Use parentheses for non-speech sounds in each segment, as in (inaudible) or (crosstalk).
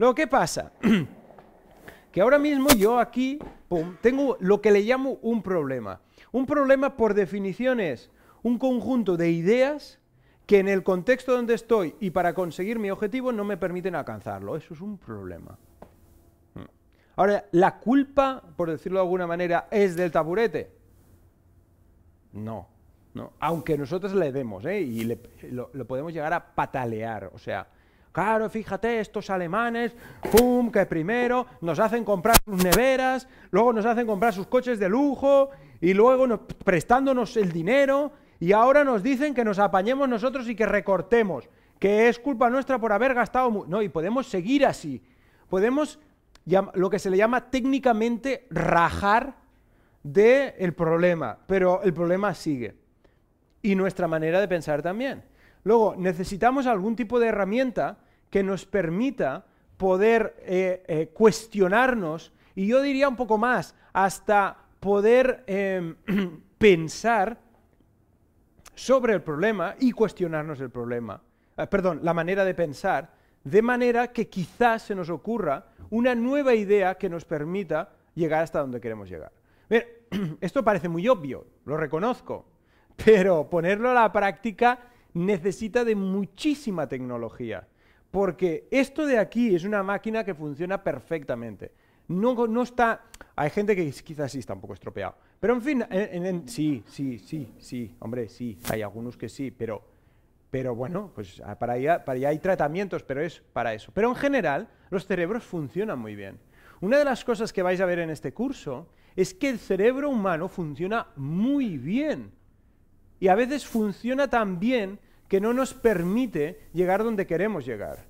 Luego, ¿qué pasa? (clears throat) que ahora mismo yo aquí tengo lo que le llamo un problema. Un problema por definición es un conjunto de ideas que en el contexto donde estoy y para conseguir mi objetivo no me permiten alcanzarlo. Eso es un problema. Ahora, ¿la culpa, por decirlo de alguna manera, es del taburete? No, no. Aunque nosotros le demos, ¿eh? y lo, lo podemos llegar a patalear, o sea, Claro, fíjate, estos alemanes, ¡pum! que primero nos hacen comprar sus neveras, luego nos hacen comprar sus coches de lujo, y luego nos, prestándonos el dinero, y ahora nos dicen que nos apañemos nosotros y que recortemos, que es culpa nuestra por haber gastado... No, y podemos seguir así. Podemos lo que se le llama técnicamente rajar del el problema, pero el problema sigue. Y nuestra manera de pensar también. Luego, necesitamos algún tipo de herramienta que nos permita poder eh, eh, cuestionarnos y yo diría un poco más, hasta poder em, (clears throat) pensar sobre el problema y cuestionarnos el problema. Ah, perdón, la manera de pensar, de manera que quizás se nos ocurra una nueva idea que nos permita llegar hasta donde queremos llegar. (clears throat) esto parece muy obvio, lo reconozco, pero ponerlo a la práctica necesita de muchísima tecnología. Porque esto de aquí es una máquina que funciona perfectamente. No, está... Hay gente que quizás sí está un poco estropeado. Pero en fin, sí, sí, sí, sí, hombre, sí. Hay algunos que sí, pero, pero bueno, pues ah, para allá, para allá hay tratamientos, pero es para eso. Pero en general, los cerebros funcionan muy bien. Una de las cosas que vais a ver en este curso es que el cerebro humano funciona muy bien. Y a veces funciona tan bien que no nos permite llegar donde queremos llegar.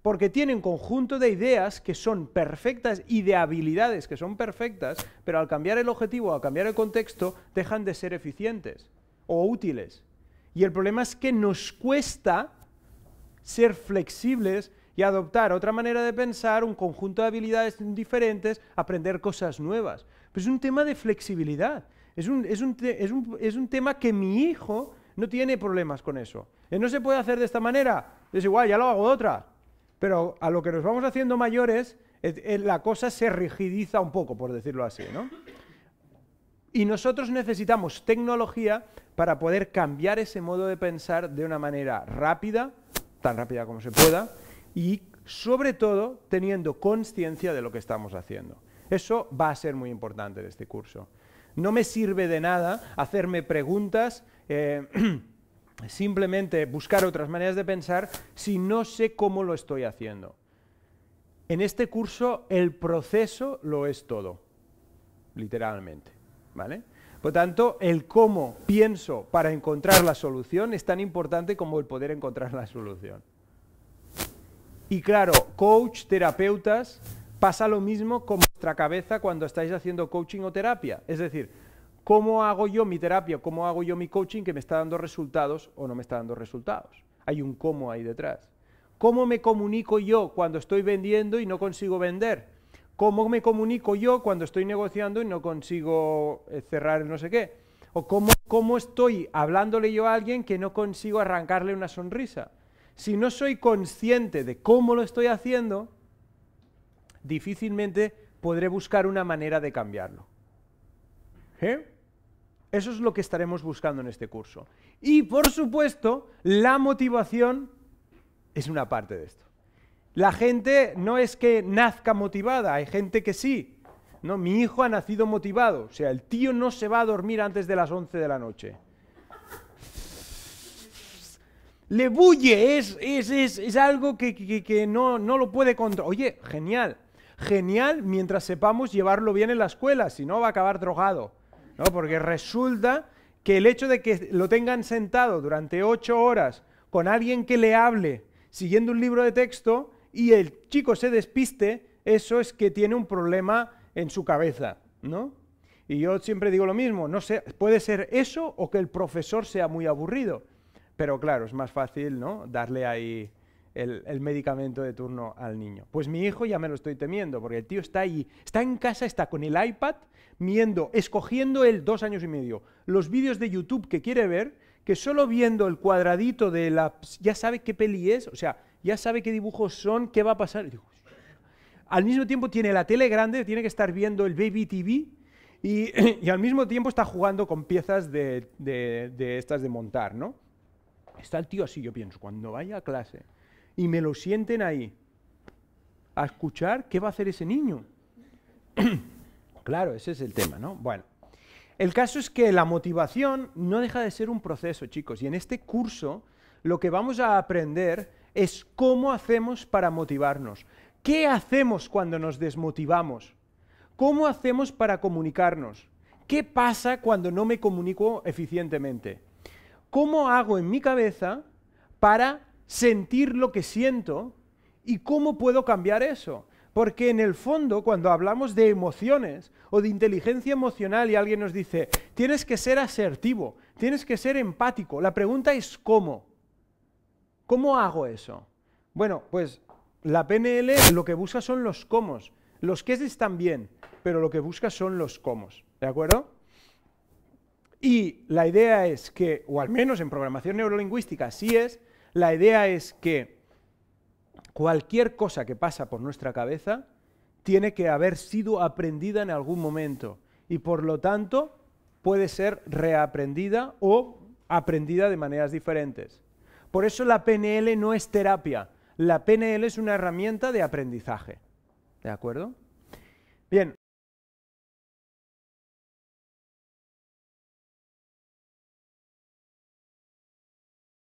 Porque tienen conjunto de ideas que son perfectas y de habilidades que son perfectas, pero al cambiar el objetivo, al cambiar el contexto, dejan de ser eficientes o útiles. Y el problema es que nos cuesta ser flexibles y adoptar otra manera de pensar, un conjunto de habilidades diferentes, aprender cosas nuevas. Pues es un tema de flexibilidad. es un tema que mi hijo no tiene problemas con eso. Eh, no se puede hacer de esta manera, es igual, ya lo hago de otra. Pero a lo que nos vamos haciendo mayores, eh, la cosa se rigidiza un poco, por decirlo así, ¿no? Y nosotros necesitamos tecnología para poder cambiar ese modo de pensar de una manera rápida, tan rápida como se pueda, y sobre todo teniendo conciencia de lo que estamos haciendo. Eso va a ser muy importante en este curso. No me sirve de nada hacerme preguntas eh, (clears throat) simplemente buscar otras maneras de pensar si no sé cómo lo estoy haciendo. En este curso el proceso lo es todo, literalmente. ¿vale? Por tanto, el cómo pienso para encontrar la solución es tan importante como el poder encontrar la solución. Y claro, coach, terapeutas, pasa lo mismo con vuestra cabeza cuando estáis haciendo coaching o terapia. Es decir, ¿Cómo hago yo mi terapia? ¿Cómo hago yo mi coaching que me está dando resultados o no me está dando resultados? Hay un cómo ahí detrás. ¿Cómo me comunico yo cuando estoy vendiendo y no consigo vender? ¿Cómo me comunico yo cuando estoy negociando y no consigo eh, cerrar el no sé qué? ¿O cómo, cómo estoy hablándole yo a alguien que no consigo arrancarle una sonrisa? Si no soy consciente de cómo lo estoy haciendo, difícilmente podré buscar una manera de cambiarlo. ¿Eh? Eso es lo que estaremos buscando en este curso. Y por supuesto, la motivación es una parte de esto. La gente no es que nazca motivada, hay gente que sí. No, mi hijo ha nacido motivado, o sea, el tío no se va a dormir antes de las 11 de la noche. Le bulle, es, algo que, no, no lo puede controlar. Oye, genial, genial mientras sepamos llevarlo bien en la escuela, si no va a acabar drogado. Porque resulta que el hecho de que lo tengan sentado durante ocho horas con alguien que le hable siguiendo un libro de texto y el chico se despiste, eso es que tiene un problema en su cabeza, ¿no? Y yo siempre digo lo mismo, no puede ser eso o que el profesor sea muy aburrido, pero claro, es más fácil, ¿no? Darle ahí el, medicamento de turno al niño. Pues mi hijo ya me lo estoy temiendo, porque el tío está ahí, está en casa, está con el iPad, viendo, escogiendo el dos años y medio, los vídeos de YouTube que quiere ver, que solo viendo el cuadradito de la... ya sabe qué peli es, o sea, ya sabe qué dibujos son, qué va a pasar. al mismo tiempo tiene la tele grande, tiene que estar viendo el Baby TV, (clears throat) y, al mismo tiempo está jugando con piezas de, de, estas de montar, ¿no? Está el tío así, yo pienso, cuando vaya a clase y me lo sienten ahí a escuchar qué va a hacer ese niño. (coughs) claro, ese es el tema, ¿no? Bueno, el caso es que la motivación no deja de ser un proceso, chicos, y en este curso lo que vamos a aprender es cómo hacemos para motivarnos. ¿Qué hacemos cuando nos desmotivamos? ¿Cómo hacemos para comunicarnos? ¿Qué pasa cuando no me comunico eficientemente? ¿Cómo hago en mi cabeza para sentir lo que siento y cómo puedo cambiar eso. Porque en el fondo, cuando hablamos de emociones o de inteligencia emocional y alguien nos dice, tienes que ser asertivo, tienes que ser empático, la pregunta es cómo. ¿Cómo hago eso? Bueno, pues la PNL lo que busca son los cómo. Los qué están bien, pero lo que busca son los cómo. ¿De acuerdo? Y la idea es que, o al menos en programación neurolingüística, sí es la idea es que cualquier cosa que pasa por nuestra cabeza tiene que haber sido aprendida en algún momento y por lo tanto puede ser reaprendida o aprendida de maneras diferentes. Por eso la PNL no es terapia, la PNL es una herramienta de aprendizaje. ¿De acuerdo? Bien,